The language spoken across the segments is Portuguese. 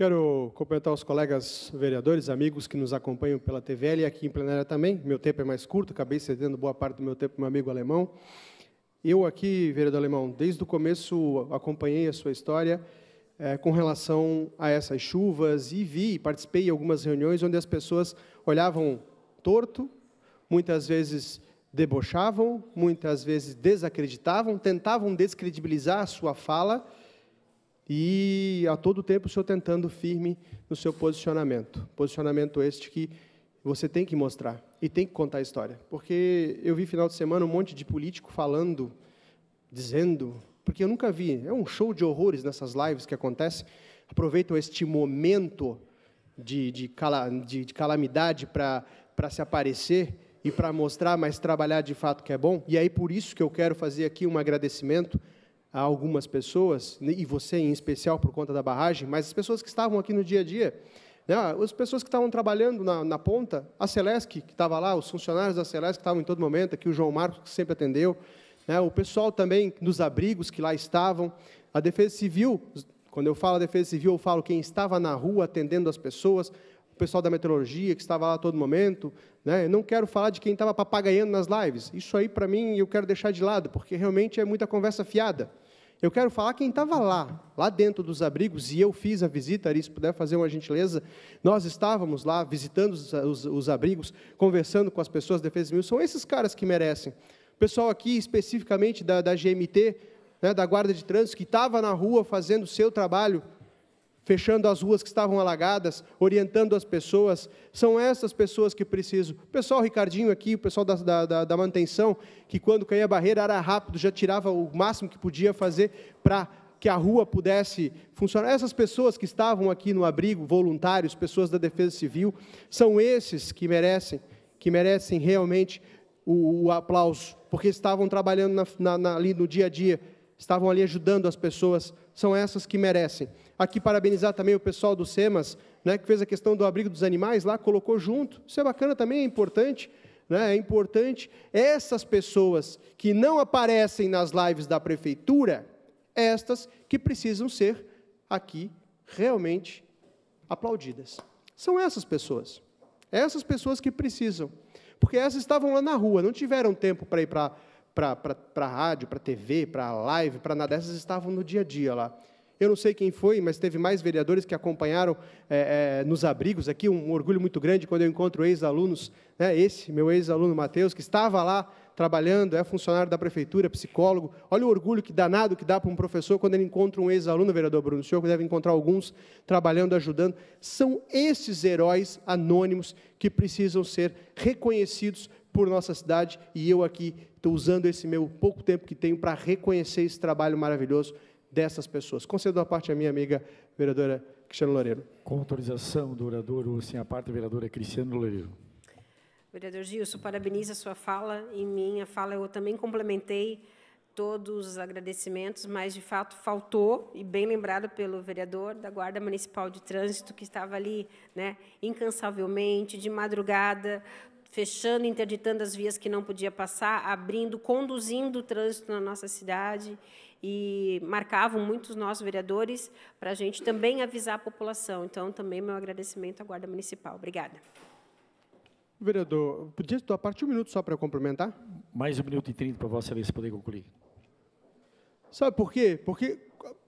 Quero cumprimentar os colegas vereadores, amigos que nos acompanham pela TVL e aqui em plenária também. Meu tempo é mais curto, acabei cedendo boa parte do meu tempo para meu amigo alemão. Eu aqui, vereador alemão, desde o começo acompanhei a sua história é, com relação a essas chuvas e vi, participei em algumas reuniões onde as pessoas olhavam torto, muitas vezes debochavam, muitas vezes desacreditavam, tentavam descredibilizar a sua fala e a todo tempo o senhor tentando firme no seu posicionamento. Posicionamento este que você tem que mostrar e tem que contar a história. Porque eu vi final de semana um monte de político falando, dizendo, porque eu nunca vi, é um show de horrores nessas lives que acontece, aproveitam este momento de, de, cala, de, de calamidade para se aparecer e para mostrar, mas trabalhar de fato que é bom. E aí, por isso que eu quero fazer aqui um agradecimento a algumas pessoas, né, e você em especial por conta da barragem, mas as pessoas que estavam aqui no dia a dia, né, ah, as pessoas que estavam trabalhando na, na ponta, a Celesc, que estava lá, os funcionários da Celesc que estavam em todo momento, aqui o João Marcos, que sempre atendeu, né, o pessoal também nos abrigos que lá estavam, a Defesa Civil, quando eu falo Defesa Civil, eu falo quem estava na rua atendendo as pessoas, pessoal da meteorologia que estava lá a todo momento. Né? não quero falar de quem estava papagaiando nas lives. Isso aí, para mim, eu quero deixar de lado, porque realmente é muita conversa fiada. Eu quero falar quem estava lá, lá dentro dos abrigos, e eu fiz a visita, Ari, se puder fazer uma gentileza. Nós estávamos lá visitando os, os, os abrigos, conversando com as pessoas da Defesa Civil. São esses caras que merecem. O pessoal aqui, especificamente da, da GMT, né, da Guarda de Trânsito, que estava na rua fazendo o seu trabalho, fechando as ruas que estavam alagadas, orientando as pessoas. São essas pessoas que precisam. O pessoal Ricardinho aqui, o pessoal da, da, da manutenção, que quando caía a barreira era rápido, já tirava o máximo que podia fazer para que a rua pudesse funcionar. Essas pessoas que estavam aqui no abrigo, voluntários, pessoas da Defesa Civil, são esses que merecem, que merecem realmente o, o aplauso, porque estavam trabalhando na, na, na, ali no dia a dia estavam ali ajudando as pessoas, são essas que merecem. Aqui parabenizar também o pessoal do SEMAS, né, que fez a questão do abrigo dos animais lá, colocou junto. Isso é bacana também, é importante. Né, é importante. Essas pessoas que não aparecem nas lives da prefeitura, estas que precisam ser aqui realmente aplaudidas. São essas pessoas. Essas pessoas que precisam. Porque essas estavam lá na rua, não tiveram tempo para ir para para a rádio, para a TV, para a live, para nada dessas, estavam no dia a dia lá. Eu não sei quem foi, mas teve mais vereadores que acompanharam é, é, nos abrigos aqui. Um orgulho muito grande quando eu encontro ex-alunos. Né, esse, meu ex-aluno Matheus, que estava lá trabalhando, é funcionário da prefeitura, psicólogo. Olha o orgulho que danado que dá para um professor quando ele encontra um ex-aluno, vereador Bruno. O senhor deve encontrar alguns trabalhando, ajudando. São esses heróis anônimos que precisam ser reconhecidos por nossa cidade e eu aqui estou usando esse meu pouco tempo que tenho para reconhecer esse trabalho maravilhoso dessas pessoas. Concedo a parte à minha amiga vereadora Cristiano Loureiro. Com autorização do orador, ou senhor a parte, vereadora Cristiano Loureiro. Vereador Gilson, parabenizo a sua fala e minha fala eu também complementei todos os agradecimentos, mas de fato faltou, e bem lembrado pelo vereador da Guarda Municipal de Trânsito, que estava ali né, incansavelmente, de madrugada, fechando, interditando as vias que não podia passar, abrindo, conduzindo o trânsito na nossa cidade e marcavam muitos nós vereadores para a gente também avisar a população. Então, também meu agradecimento à Guarda Municipal. Obrigada. Vereador, podia a parte um minuto só para complementar? Mais um minuto e trinta para Vossa Excelência poder concluir. Sabe por quê? Porque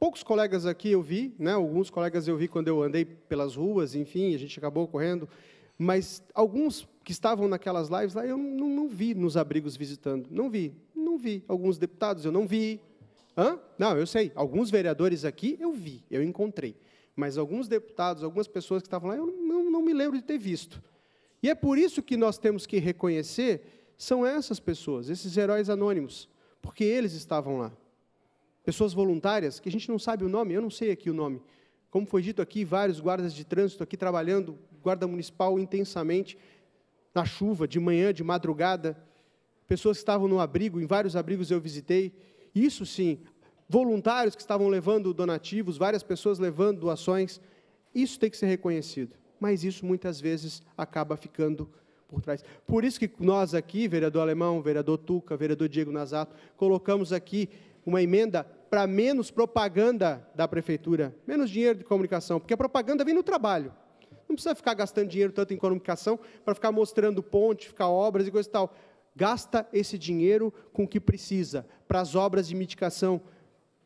poucos colegas aqui eu vi, né? Alguns colegas eu vi quando eu andei pelas ruas, enfim, a gente acabou correndo, mas alguns que estavam naquelas lives lá, eu não, não vi nos abrigos visitando. Não vi. Não vi. Alguns deputados eu não vi. Hã? Não, eu sei. Alguns vereadores aqui eu vi, eu encontrei. Mas alguns deputados, algumas pessoas que estavam lá, eu não, não me lembro de ter visto. E é por isso que nós temos que reconhecer são essas pessoas, esses heróis anônimos, porque eles estavam lá. Pessoas voluntárias, que a gente não sabe o nome, eu não sei aqui o nome. Como foi dito aqui, vários guardas de trânsito aqui trabalhando, guarda municipal intensamente, na chuva, de manhã, de madrugada. Pessoas que estavam no abrigo, em vários abrigos eu visitei. Isso sim, voluntários que estavam levando donativos, várias pessoas levando doações. Isso tem que ser reconhecido. Mas isso muitas vezes acaba ficando por trás. Por isso que nós aqui, vereador Alemão, vereador Tuca, vereador Diego Nazato, colocamos aqui uma emenda para menos propaganda da prefeitura, menos dinheiro de comunicação, porque a propaganda vem no trabalho. Não precisa ficar gastando dinheiro tanto em comunicação para ficar mostrando ponte, ficar obras e coisa e tal. Gasta esse dinheiro com o que precisa para as obras de mitigação.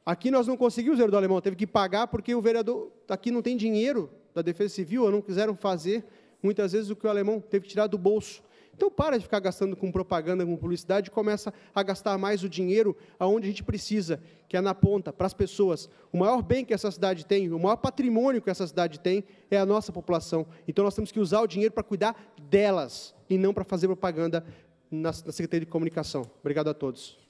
Aqui nós não conseguimos, o do Alemão, teve que pagar porque o vereador aqui não tem dinheiro da Defesa Civil, ou não quiseram fazer, muitas vezes, o que o Alemão teve que tirar do bolso. Então para de ficar gastando com propaganda, com publicidade, e começa a gastar mais o dinheiro aonde a gente precisa, que é na ponta, para as pessoas. O maior bem que essa cidade tem, o maior patrimônio que essa cidade tem é a nossa população. Então nós temos que usar o dinheiro para cuidar delas e não para fazer propaganda na, na Secretaria de Comunicação. Obrigado a todos.